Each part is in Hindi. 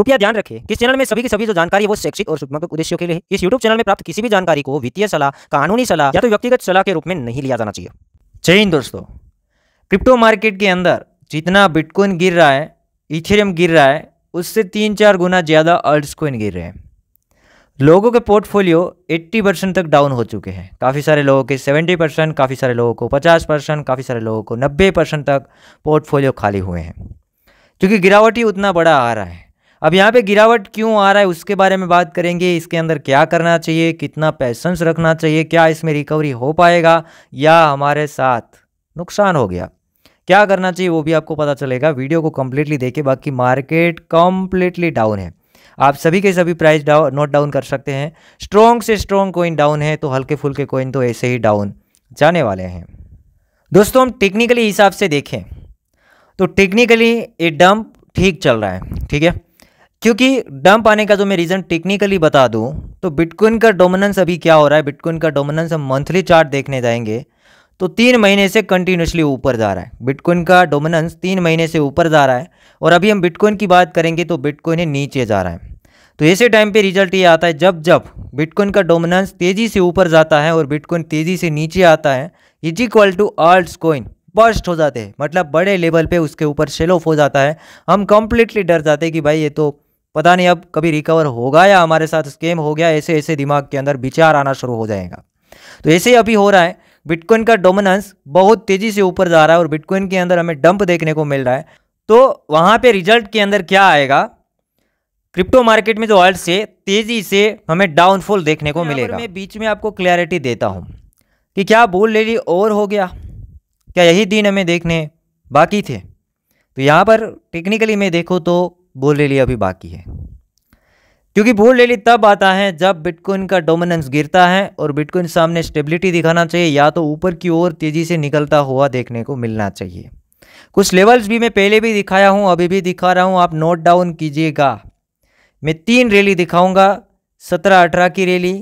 कृपया ध्यान रखें कि चैनल में सभी की सभी जो जानकारी है वो शैक्षिक और शुभात्मक उद्देश्यों के लिए है। इस यूट्यूब चैनल में प्राप्त किसी भी जानकारी को वित्तीय सलाह कानूनी सलाह या तो व्यक्तिगत सलाह के रूप में नहीं लिया जाना चाहिए जय हिंद दोस्तों क्रिप्टो मार्केट के अंदर जितना बिटकॉइन गिर रहा है इथेरियम गिर रहा है उससे तीन चार गुना ज़्यादा अल्ट्स कोइन गिर रहे हैं लोगों के पोर्टफोलियो 80 परसेंट तक डाउन हो चुके हैं काफ़ी सारे लोगों के 70 परसेंट काफ़ी सारे लोगों को 50 परसेंट काफ़ी सारे लोगों को 90 परसेंट तक पोर्टफोलियो खाली हुए हैं क्योंकि गिरावट ही उतना बड़ा आ रहा है अब यहाँ पे गिरावट क्यों आ रहा है उसके बारे में बात करेंगे इसके अंदर क्या करना चाहिए कितना पैसेंस रखना चाहिए क्या इसमें रिकवरी हो पाएगा या हमारे साथ नुकसान हो गया क्या करना चाहिए वो भी आपको पता चलेगा वीडियो को कम्प्लीटली देखे बाकी मार्केट कम्प्लीटली डाउन है आप सभी के सभी प्राइस डाउन नोट डाउन कर सकते हैं स्ट्रॉन्ग से स्ट्रॉन्ग कोइन डाउन है तो हल्के फुल्के कोइन तो ऐसे ही डाउन जाने वाले हैं दोस्तों हम टेक्निकली हिसाब से देखें तो टेक्निकली ये डंप ठीक चल रहा है ठीक है क्योंकि डंप आने का जो मैं रीज़न टेक्निकली बता दूँ तो बिटकॉइन का डोमिनेंस अभी क्या हो रहा है बिटकॉइन का डोमिनेंस हम मंथली चार्ट देखने जाएंगे तो तीन महीने से कंटिन्यूसली ऊपर जा रहा है बिटकॉइन का डोमिनेंस तीन महीने से ऊपर जा रहा है और अभी हम बिटकॉइन की बात करेंगे तो बिटकॉइन नीचे जा रहा है तो ऐसे टाइम पे रिजल्ट ये आता है जब जब बिटकॉइन का डोमिनेंस तेज़ी से ऊपर जाता है और बिटकॉइन तेज़ी से नीचे आता है is equal to alt coin burst हो जाते हैं मतलब बड़े लेवल पे उसके ऊपर सेल ऑफ हो जाता है हम कम्प्लीटली डर जाते हैं कि भाई ये तो पता नहीं अब कभी रिकवर होगा या हमारे साथ स्केम हो गया ऐसे ऐसे दिमाग के अंदर विचार आना शुरू हो जाएगा तो ऐसे अभी हो रहा है बिटकॉइन का डोमिनेंस बहुत तेजी से ऊपर जा रहा है और बिटकॉइन के अंदर हमें डंप देखने को मिल रहा है तो वहाँ पे रिजल्ट के अंदर क्या आएगा क्रिप्टो मार्केट में जो ऑयल से तेजी से हमें डाउनफॉल देखने को मिलेगा मैं बीच में आपको क्लैरिटी देता हूँ कि क्या बोल ले ली और हो गया क्या यही दिन हमें देखने बाकी थे तो यहाँ पर टेक्निकली मैं देखो तो बुल रैली अभी बाकी है क्योंकि बुल रैली तब आता है जब बिटकॉइन का डोमिनेंस गिरता है और बिटकॉइन सामने स्टेबिलिटी दिखाना चाहिए या तो ऊपर की ओर तेज़ी से निकलता हुआ देखने को मिलना चाहिए कुछ लेवल्स भी मैं पहले भी दिखाया हूं अभी भी दिखा रहा हूं आप नोट डाउन कीजिएगा मैं तीन रैली दिखाऊंगा सत्रह अठारह की रैली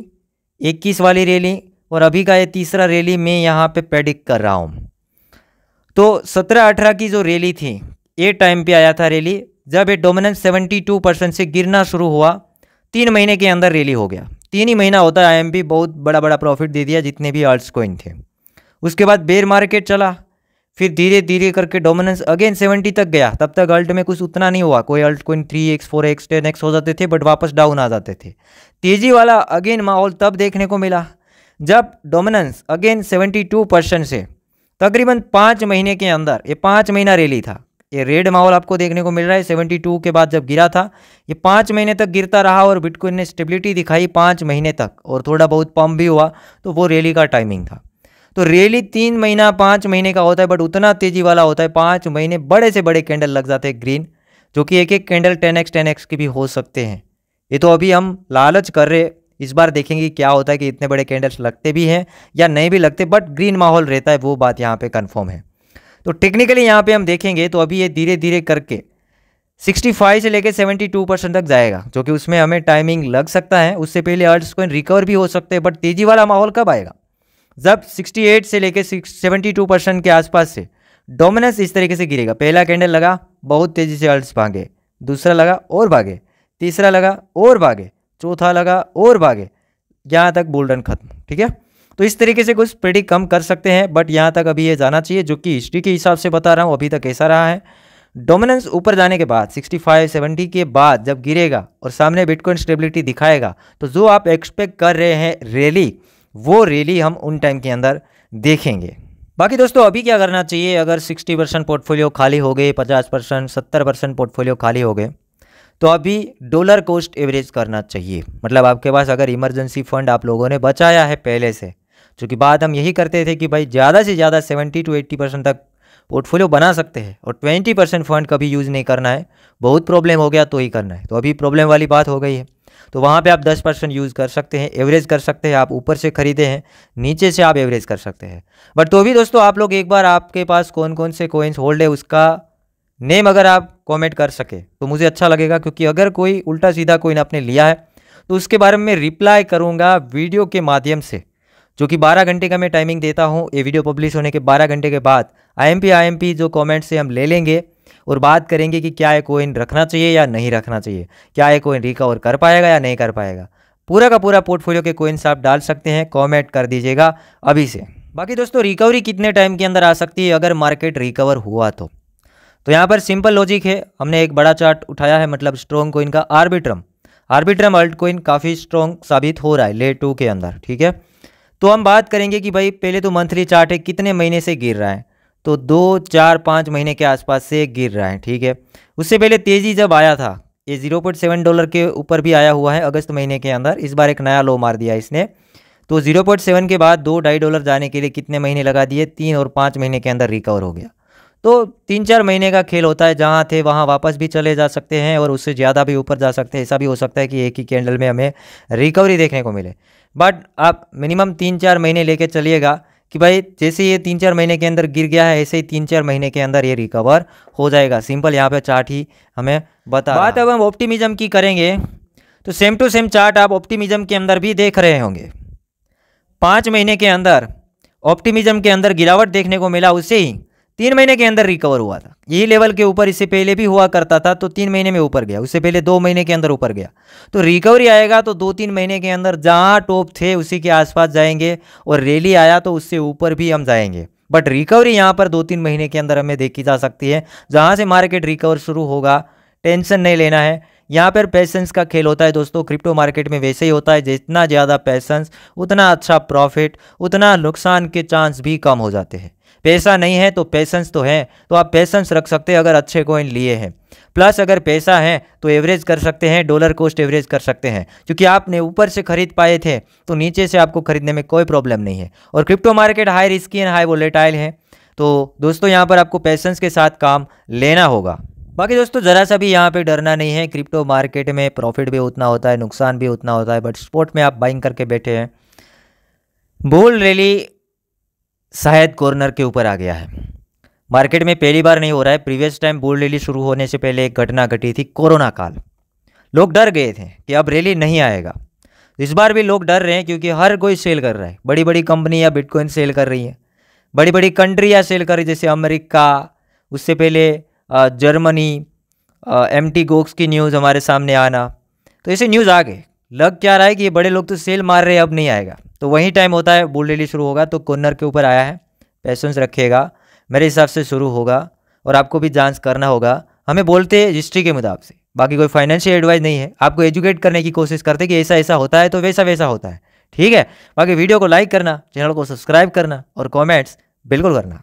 इक्कीस वाली रैली और अभी का ये तीसरा रैली मैं यहाँ पे पेडिक कर रहा हूँ तो सत्रह अठारह की जो रैली थी ए टाइम पे आया था रैली जब ये डोमिनेंस 72 परसेंट से गिरना शुरू हुआ तीन महीने के अंदर रैली हो गया तीन ही महीना होता है आई बहुत बड़ा बड़ा प्रॉफिट दे दिया जितने भी आर्ट्स कोइन थे उसके बाद बेयर मार्केट चला फिर धीरे धीरे करके डोमिनेंस अगेन सेवेंटी तक गया तब तक अल्ट में कुछ उतना नहीं हुआ कोई alt coin three x four x ten x हो जाते थे बट वापस डाउन आ जाते थे तेजी वाला अगेन माहौल तब देखने को मिला जब dominance again seventy two percent से तकरीबन पाँच महीने के अंदर ये पाँच महीना रैली था ये रेड माहौल आपको देखने को मिल रहा है 72 के बाद जब गिरा था ये पाँच महीने तक गिरता रहा और बिटकॉइन ने स्टेबिलिटी दिखाई पाँच महीने तक और थोड़ा बहुत पम्प भी हुआ तो वो रैली का टाइमिंग था तो रैली तीन महीना पाँच महीने का होता है बट उतना तेजी वाला होता है पाँच महीने बड़े से बड़े कैंडल लग जाते हैं ग्रीन जो कि एक एक candle ten x ten x के भी हो सकते हैं ये तो अभी हम लालच कर रहे इस बार देखेंगे क्या होता है कि इतने बड़े कैंडल्स लगते भी हैं या नहीं भी लगते बट ग्रीन माहौल रहता है वो बात यहाँ पे कंफर्म है तो टेक्निकली यहाँ पे हम देखेंगे तो अभी ये धीरे धीरे करके 65 से लेकर 72 परसेंट तक जाएगा जो कि उसमें हमें टाइमिंग लग सकता है उससे पहले अर्ट्स को रिकवर भी हो सकते हैं बट तेजी वाला माहौल कब आएगा जब 68 से लेकर 72 परसेंट के आसपास से डोमिनेंस इस तरीके से गिरेगा पहला कैंडल लगा बहुत तेज़ी से अर्ट्स भागे दूसरा लगा और भागे तीसरा लगा और भागे चौथा लगा और भागे यहाँ तक बोल्डन खत्म ठीक है तो इस तरीके से कुछ प्रेडिक कम कर सकते हैं बट यहाँ तक अभी ये जाना चाहिए जो कि हिस्ट्री के हिसाब से बता रहा हूँ अभी तक ऐसा रहा है डोमिनेंस ऊपर जाने के बाद 65 70 के बाद जब गिरेगा और सामने बिटकॉइन स्टेबिलिटी दिखाएगा तो जो आप एक्सपेक्ट कर रहे हैं रैली वो रैली हम उन टाइम के अंदर देखेंगे बाकी दोस्तों अभी क्या करना चाहिए अगर 60 परसेंट पोर्टफोलियो खाली हो गए 50 परसेंट सत्तर परसेंट पोर्टफोलियो खाली हो गए तो अभी डॉलर कॉस्ट एवरेज करना चाहिए मतलब आपके पास अगर इमरजेंसी फंड आप लोगों ने बचाया है पहले से जो कि बात हम यही करते थे कि भाई ज़्यादा से ज़्यादा सेवेंटी टू एट्टी परसेंट तक पोर्टफोलियो बना सकते हैं और ट्वेंटी परसेंट फंड कभी यूज़ नहीं करना है बहुत प्रॉब्लम हो गया तो ही करना है तो अभी प्रॉब्लम वाली बात हो गई है तो वहाँ पे आप दस परसेंट यूज़ कर सकते हैं एवरेज कर सकते हैं आप ऊपर से खरीदे हैं नीचे से आप एवरेज कर सकते हैं बट तो भी दोस्तों आप लोग एक बार आपके पास कौन कौन से कोइंस होल्ड है उसका नेम अगर आप कमेंट कर सके तो मुझे अच्छा लगेगा क्योंकि अगर कोई उल्टा सीधा कोइन आपने लिया है तो उसके बारे में रिप्लाई करूँगा वीडियो के माध्यम से जो कि 12 घंटे का मैं टाइमिंग देता हूँ ये वीडियो पब्लिश होने के 12 घंटे के बाद आईएमपी आईएमपी जो कमेंट से हम ले लेंगे और बात करेंगे कि क्या ये कोइन रखना चाहिए या नहीं रखना चाहिए क्या ये कोइन रिकवर कर पाएगा या नहीं कर पाएगा पूरा का पूरा पोर्टफोलियो के कोइन्स आप डाल सकते हैं कॉमेंट कर दीजिएगा अभी से बाकी दोस्तों रिकवरी कितने टाइम के अंदर आ सकती है अगर मार्केट रिकवर हुआ तो तो यहाँ पर सिंपल लॉजिक है हमने एक बड़ा चार्ट उठाया है मतलब स्ट्रॉन्ग कोइन का आर्बिट्रम आर्बिट्रम अल्ट कोइन काफ़ी स्ट्रॉन्ग साबित हो रहा है ले टू के अंदर ठीक है तो हम बात करेंगे कि भाई पहले तो मंथली चार्ट है कितने महीने से गिर रहा है तो दो चार पाँच महीने के आसपास से गिर रहा है ठीक है उससे पहले तेज़ी जब आया था ये जीरो पॉइंट सेवन डॉलर के ऊपर भी आया हुआ है अगस्त महीने के अंदर इस बार एक नया लो मार दिया इसने तो जीरो पॉइंट सेवन के बाद दो ढाई डॉलर जाने के लिए कितने महीने लगा दिए तीन और पाँच महीने के अंदर रिकवर हो गया तो तीन चार महीने का खेल होता है जहाँ थे वहाँ वापस भी चले जा सकते हैं और उससे ज़्यादा भी ऊपर जा सकते हैं ऐसा भी हो सकता है कि एक ही कैंडल में हमें रिकवरी देखने को मिले बट आप मिनिमम तीन चार महीने लेके चलिएगा कि भाई जैसे ये तीन चार महीने के अंदर गिर गया है ऐसे ही तीन चार महीने के अंदर ये रिकवर हो जाएगा सिंपल यहाँ पर चार्ट ही हमें बता बात अब हम ऑप्टिमिज़म की करेंगे तो सेम टू सेम चार्ट आप ऑप्टिमिज़म के अंदर भी देख रहे होंगे पाँच महीने के अंदर ऑप्टिमिज़म के अंदर गिरावट देखने को मिला उसे ही तीन महीने के अंदर रिकवर हुआ था यही लेवल के ऊपर इससे पहले भी हुआ करता था तो तीन महीने में ऊपर गया उससे पहले दो महीने के अंदर ऊपर गया तो रिकवरी आएगा तो दो तीन महीने के अंदर जहाँ टॉप थे उसी के आसपास जाएंगे और रैली आया तो उससे ऊपर भी हम जाएंगे बट रिकवरी यहाँ पर दो तीन महीने के अंदर हमें देखी जा सकती है जहाँ से मार्केट रिकवर शुरू होगा टेंशन नहीं लेना है यहाँ पर पैसेंस का खेल होता है दोस्तों क्रिप्टो मार्केट में वैसे ही होता है जितना ज़्यादा पैसेंस उतना अच्छा प्रॉफिट उतना नुकसान के चांस भी कम हो जाते हैं पैसा नहीं है तो पैसेंस तो है तो आप पैसेंस रख सकते हैं अगर अच्छे कॉइन लिए हैं प्लस अगर पैसा है तो एवरेज कर सकते हैं डॉलर कोस्ट एवरेज कर सकते हैं क्योंकि आपने ऊपर से खरीद पाए थे तो नीचे से आपको खरीदने में कोई प्रॉब्लम नहीं है और crypto market high risky and high volatile है तो दोस्तों यहाँ पर आपको पैसेंस के साथ काम लेना होगा बाकी दोस्तों ज़रा सा भी यहाँ पे डरना नहीं है क्रिप्टो मार्केट में प्रॉफिट भी उतना होता है नुकसान भी उतना होता है बट स्पोर्ट में आप बाइंग करके बैठे हैं बोल रैली शायद कॉर्नर के ऊपर आ गया है मार्केट में पहली बार नहीं हो रहा है प्रीवियस टाइम बोल रैली शुरू होने से पहले एक घटना घटी थी कोरोना काल लोग डर गए थे कि अब रैली नहीं आएगा इस बार भी लोग डर रहे हैं क्योंकि हर कोई सेल कर रहा है बड़ी बड़ी कंपनी या बिटकॉइन सेल कर रही हैं बड़ी बड़ी कंट्रियाँ सेल कर रही जैसे अमेरिका उससे पहले जर्मनी एम टी गोक्स की न्यूज़ हमारे सामने आना तो ऐसे न्यूज़ आ गए लग क्या रहा है कि ये बड़े लोग तो सेल मार रहे हैं अब नहीं आएगा तो वही टाइम होता है बोल डेली शुरू होगा तो कॉर्नर के ऊपर आया है पैसेंस रखेगा मेरे हिसाब से शुरू होगा और आपको भी जांच करना होगा हमें बोलते हैं हिस्ट्री के मुताबिक से बाकी कोई फाइनेंशियल एडवाइस नहीं है आपको एजुकेट करने की कोशिश करते कि ऐसा ऐसा होता है तो वैसा वैसा होता है ठीक है बाकी वीडियो को लाइक करना चैनल को सब्सक्राइब करना और कॉमेंट्स बिल्कुल करना